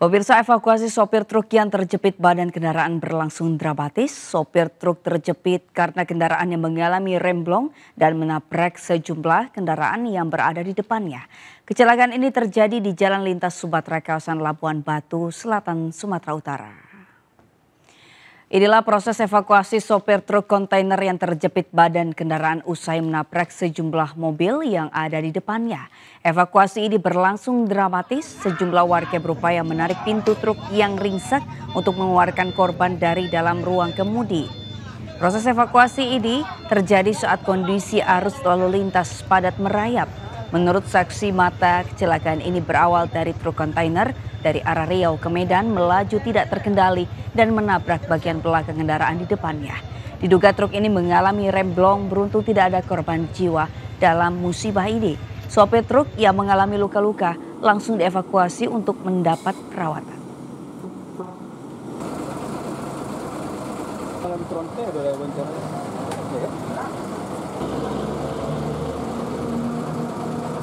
Pemirsa evakuasi sopir truk yang terjepit badan kendaraan berlangsung dramatis. Sopir truk terjepit karena kendaraan yang mengalami remblong dan menabrak sejumlah kendaraan yang berada di depannya. Kecelakaan ini terjadi di Jalan Lintas Sumatera kawasan Labuan Batu, Selatan, Sumatera Utara. Inilah proses evakuasi sopir truk kontainer yang terjepit badan kendaraan usai menabrak sejumlah mobil yang ada di depannya. Evakuasi ini berlangsung dramatis, sejumlah warga berupaya menarik pintu truk yang ringsek untuk mengeluarkan korban dari dalam ruang kemudi. Proses evakuasi ini terjadi saat kondisi arus lalu lintas padat merayap. Menurut saksi mata, kecelakaan ini berawal dari truk kontainer dari arah Riau ke Medan melaju tidak terkendali dan menabrak bagian belakang kendaraan di depannya. Diduga truk ini mengalami rem blong beruntung tidak ada korban jiwa dalam musibah ini. Sopir truk yang mengalami luka-luka langsung dievakuasi untuk mendapat perawatan. dalam ada rencana